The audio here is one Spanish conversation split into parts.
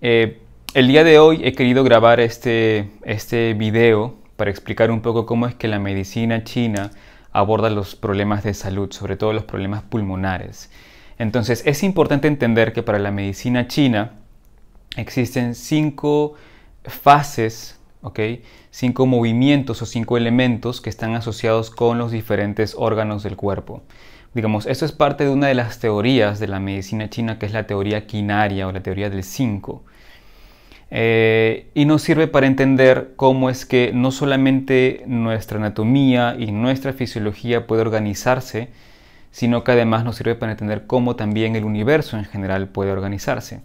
Eh, el día de hoy he querido grabar este, este video para explicar un poco cómo es que la medicina china aborda los problemas de salud, sobre todo los problemas pulmonares. Entonces es importante entender que para la medicina china existen cinco fases, cinco movimientos o cinco elementos que están asociados con los diferentes órganos del cuerpo. Digamos, esto es parte de una de las teorías de la medicina china, que es la teoría quinaria o la teoría del 5. Eh, y nos sirve para entender cómo es que no solamente nuestra anatomía y nuestra fisiología puede organizarse, sino que además nos sirve para entender cómo también el universo en general puede organizarse.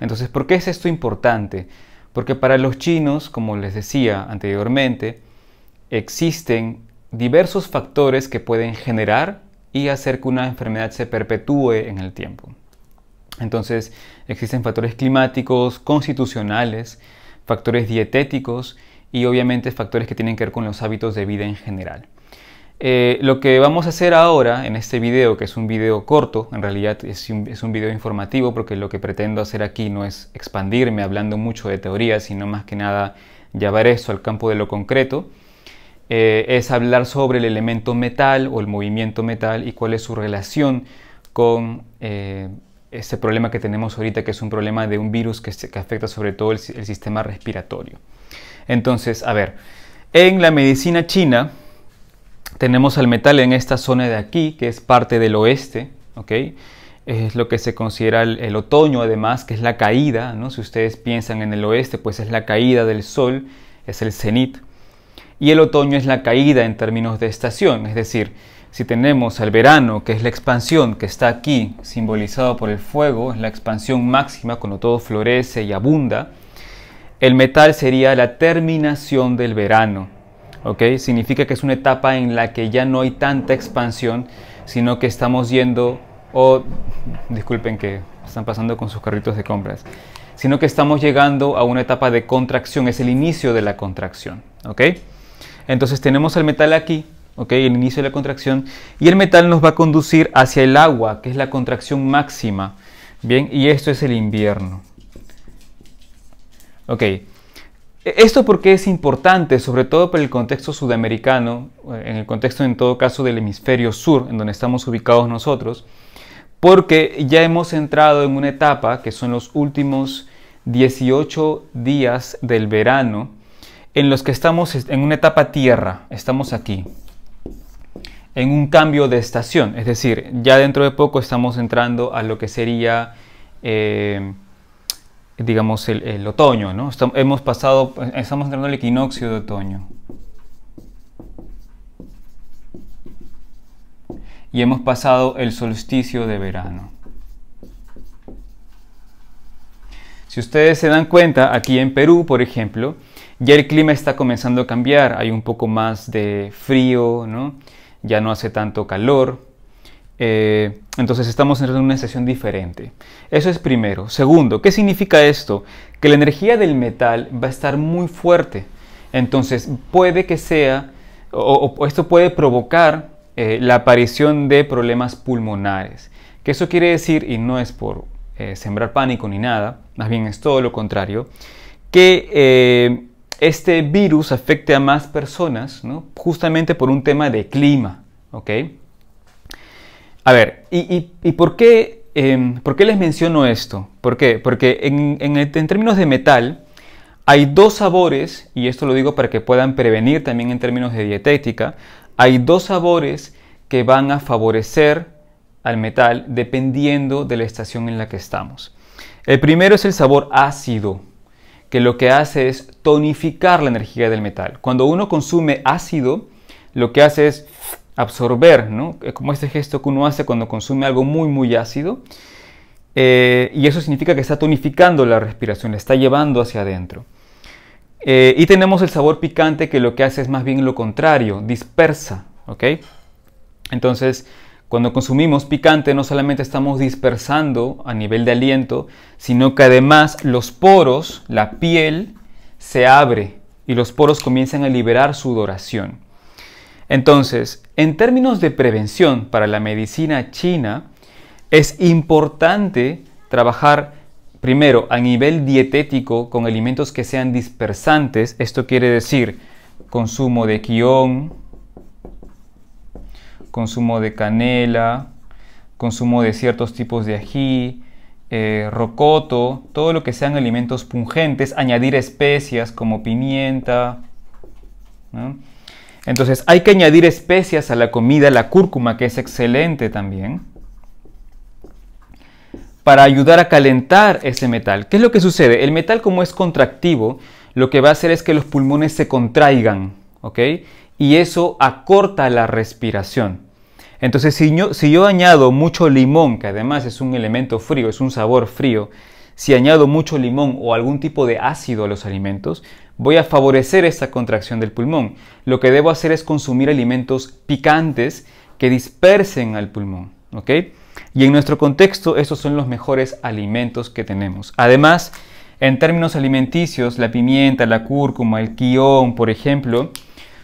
Entonces, ¿por qué es esto importante? Porque para los chinos, como les decía anteriormente, existen diversos factores que pueden generar y hacer que una enfermedad se perpetúe en el tiempo. Entonces, existen factores climáticos, constitucionales, factores dietéticos y obviamente factores que tienen que ver con los hábitos de vida en general. Eh, lo que vamos a hacer ahora en este video, que es un video corto, en realidad es un, es un, video informativo porque lo que pretendo hacer aquí no es expandirme hablando mucho de teorías, sino más que nada llevar eso al campo de lo concreto. Eh, es hablar sobre el elemento metal o el movimiento metal y cuál es su relación con este problema que tenemos ahorita, que es un problema de un virus que, afecta sobre todo el, sistema respiratorio. Entonces, a ver, en la medicina china tenemos al metal en esta zona de aquí, que es parte del oeste, es lo que se considera el, otoño, además, que es la caída, ¿no? Si ustedes piensan en el oeste, pues es la caída del sol, es el cenit y el otoño es la caída en términos de estación, es decir, si tenemos al verano, que es la expansión que está aquí, simbolizado por el fuego, es la expansión máxima cuando todo florece y abunda, el metal sería la terminación del verano. ¿ok? Significa que es una etapa en la que ya no hay tanta expansión, sino que estamos yendo, o disculpen que están pasando con sus carritos de compras, sino que estamos llegando a una etapa de contracción, es el inicio de la contracción. ¿ok? Entonces tenemos el metal aquí, ¿okay? el inicio de la contracción, y el metal nos va a conducir hacia el agua, que es la contracción máxima. Bien, y esto es el invierno. Ok. E-, esto porque es importante, sobre todo para el contexto sudamericano, eh, en el contexto en todo caso del hemisferio sur, en donde estamos ubicados nosotros, porque ya hemos entrado en una etapa que son los últimos 18 días del verano, en los que estamos en una etapa tierra, estamos aquí, en un cambio de estación, es decir, ya dentro de poco estamos entrando a lo que sería, eh, digamos, el, otoño, ¿no? hemos pasado, estamos entrando al equinoccio de otoño. Y hemos pasado el solsticio de verano. Si ustedes se dan cuenta, aquí en Perú, por ejemplo, ya el clima está comenzando a cambiar, hay un poco más de frío, ¿no? ya no hace tanto calor. Eh, entonces estamos en una estación diferente. Eso es primero. Segundo, ¿qué significa esto? Que la energía del metal va a estar muy fuerte. Entonces puede que sea, o, esto puede provocar eh, la aparición de problemas pulmonares. Que eso quiere decir, y no es por eh, sembrar pánico ni nada, más bien es todo lo contrario, que este virus afecte a más personas, ¿no? justamente por un tema de clima. ¿ok? A ver, ¿y, em, por, qué, les menciono esto? ¿Por qué? Porque en, términos de metal hay dos sabores, y esto lo digo para que puedan prevenir también en términos de dietética, hay dos sabores que van a favorecer al metal dependiendo de la estación en la que estamos. El primero es el sabor ácido, que lo que hace es tonificar la energía del metal. Cuando uno consume ácido, lo que hace es absorber, ¿no? Eh, como este gesto que uno hace cuando consume algo muy, muy ácido. Eh, y eso significa que está tonificando la respiración, la está llevando hacia adentro. Eh, y tenemos el sabor picante que lo que hace es más bien lo contrario, dispersa, ¿ok? Entonces, cuando consumimos picante no solamente estamos dispersando a nivel de aliento, sino que además los poros, la piel, se abre y los poros comienzan a liberar sudoración. Entonces, en términos de prevención para la medicina china, es importante trabajar primero a nivel dietético con alimentos que sean dispersantes. Esto quiere decir consumo de quión, consumo de canela, consumo de ciertos tipos de ají, eh, rocoto, todo lo que sean alimentos pungentes, añadir especias como pimienta. Entonces hay que añadir especias a la comida, la cúrcuma que es excelente también, para ayudar a calentar ese metal. ¿Qué es lo que sucede? El metal como es contractivo, lo que va a hacer es que los pulmones se contraigan, ¿ok? Y eso acorta la respiración. Entonces, si yo, añado mucho limón, que además es un elemento frío, es un sabor frío, si añado mucho limón o algún tipo de ácido a los alimentos, voy a favorecer esta contracción del pulmón. Lo que debo hacer es consumir alimentos picantes que dispersen al pulmón. ¿ok? Y en nuestro contexto, esos son los mejores alimentos que tenemos. Además, en términos alimenticios, la pimienta, la cúrcuma, el quión, por ejemplo,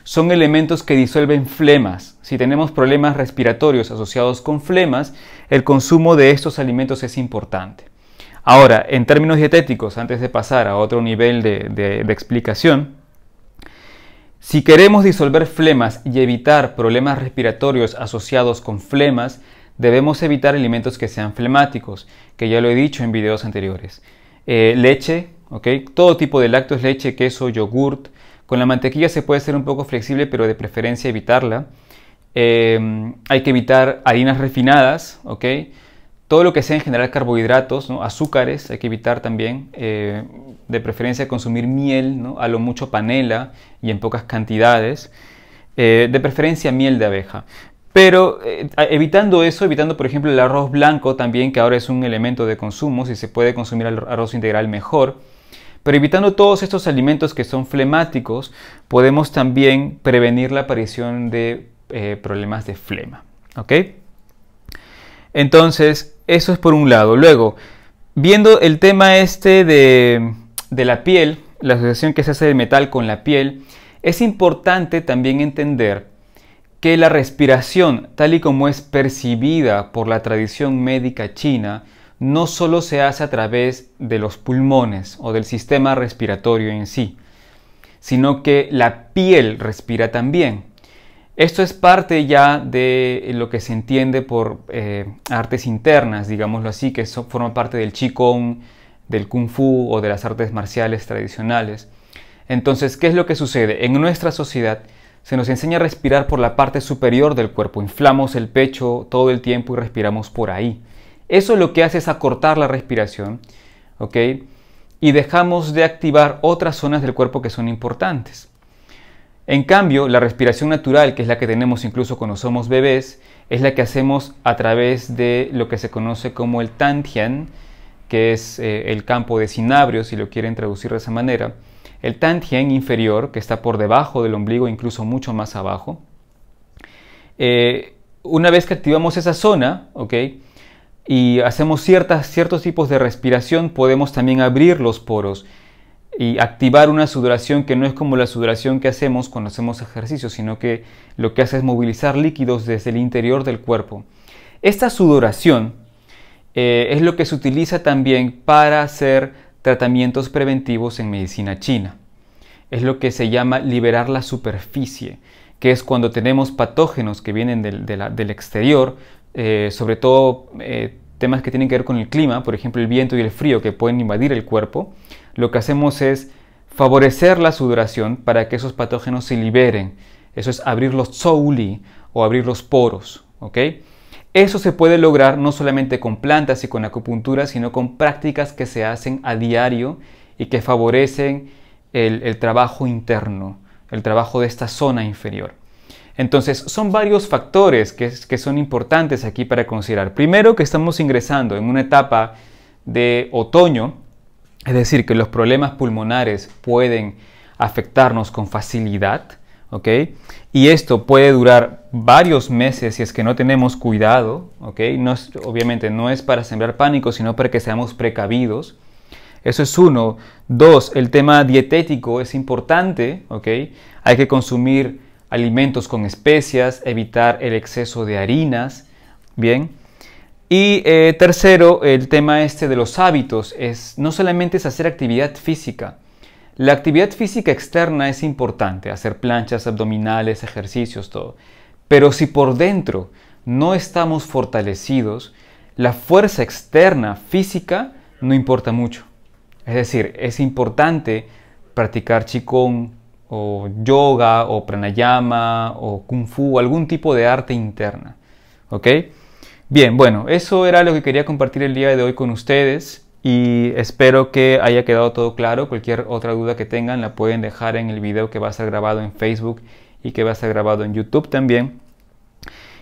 son elementos que disuelven flemas. Si tenemos problemas respiratorios asociados con flemas, el consumo de estos alimentos es importante. Ahora, en términos dietéticos, antes de pasar a otro nivel de, explicación, si queremos disolver flemas y evitar problemas respiratorios asociados con flemas, debemos evitar alimentos que sean flemáticos, que ya lo he dicho en videos anteriores. Eh, leche, ¿ok? todo tipo de lácteos, leche, queso, yogurt, con la mantequilla se puede ser un poco flexible, pero de preferencia evitarla. Eh, hay que evitar harinas refinadas, ¿ok? Todo lo que sea en general carbohidratos, ¿no? azúcares, hay que evitar también. Eh, de preferencia consumir miel, ¿no? a lo mucho panela y en pocas cantidades. Eh, de preferencia miel de abeja. Pero evitando eso, evitando por ejemplo el arroz blanco también, que ahora es un elemento de consumo, si se puede consumir arroz integral mejor. Pero evitando todos estos alimentos que son flemáticos, podemos también prevenir la aparición de eh, problemas de flema. Entonces, eso es por un lado. Luego, viendo el tema este de, de la piel, la asociación que se hace del metal con la piel, es importante también entender que la respiración, tal y como es percibida por la tradición médica china, no solo se hace a través de los pulmones o del sistema respiratorio en sí, sino que la piel respira también. Esto es parte ya de lo que se entiende por eh, artes internas, digámoslo así, que eso forma parte del Qigong, del Kung Fu o de las artes marciales tradicionales. Entonces, ¿qué es lo que sucede? En nuestra sociedad se nos enseña a respirar por la parte superior del cuerpo. Inflamos el pecho todo el tiempo y respiramos por ahí. Eso lo que hace es acortar la respiración, ¿ok? Y dejamos de activar otras zonas del cuerpo que son importantes. En cambio, la respiración natural, que es la que tenemos incluso cuando somos bebés, es la que hacemos a través de lo que se conoce como el Tantian, que es eh, el campo de cinabrio, si lo quieren traducir de esa manera. El Tantian inferior, que está por debajo del ombligo, incluso mucho más abajo. Eh, una vez que activamos esa zona, ¿ok? y hacemos ciertas, ciertos tipos de respiración, podemos también abrir los poros y activar una sudoración que no es como la sudoración que hacemos cuando hacemos ejercicio, sino que lo que hace es movilizar líquidos desde el interior del cuerpo. Esta sudoración eh, es lo que se utiliza también para hacer tratamientos preventivos en medicina china. Es lo que se llama liberar la superficie, que es cuando tenemos patógenos que vienen del exterior, eh, sobre todo eh, temas que tienen que ver con el clima, por ejemplo el viento y el frío que pueden invadir el cuerpo, lo que hacemos es favorecer la sudoración para que esos patógenos se liberen. Eso es abrir los zouli o abrir los poros. ¿ok? Eso se puede lograr no solamente con plantas y con acupuntura, sino con prácticas que se hacen a diario y que favorecen el trabajo interno, el trabajo de esta zona inferior. Entonces, son varios factores que, son importantes aquí para considerar. Primero, que estamos ingresando en una etapa de otoño, es decir, que los problemas pulmonares pueden afectarnos con facilidad, ¿ok? Y esto puede durar varios meses si es que no tenemos cuidado, ¿ok? obviamente no es para sembrar pánico, sino para que seamos precavidos. Eso es uno. Dos, el tema dietético es importante, ¿ok? Hay que consumir alimentos con especias, evitar el exceso de harinas, ¿bien? Y eh, tercero, el tema este de los hábitos es no solamente es hacer actividad física. La actividad física externa es importante, hacer planchas abdominales, ejercicios, todo. Pero si por dentro no estamos fortalecidos, la fuerza externa física no importa mucho. Es decir, es importante practicar chicón o yoga, o pranayama, o kung fu, o algún tipo de arte interna. ¿Ok? Bien, bueno, eso era lo que quería compartir el día de hoy con ustedes y espero que haya quedado todo claro. Cualquier otra duda que tengan la pueden dejar en el video que va a ser grabado en Facebook y que va a ser grabado en YouTube también.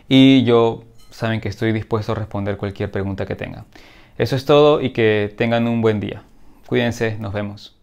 Y yo saben que estoy dispuesto a responder cualquier pregunta que tengan. Eso es todo y que tengan un buen día. Cuídense, nos vemos.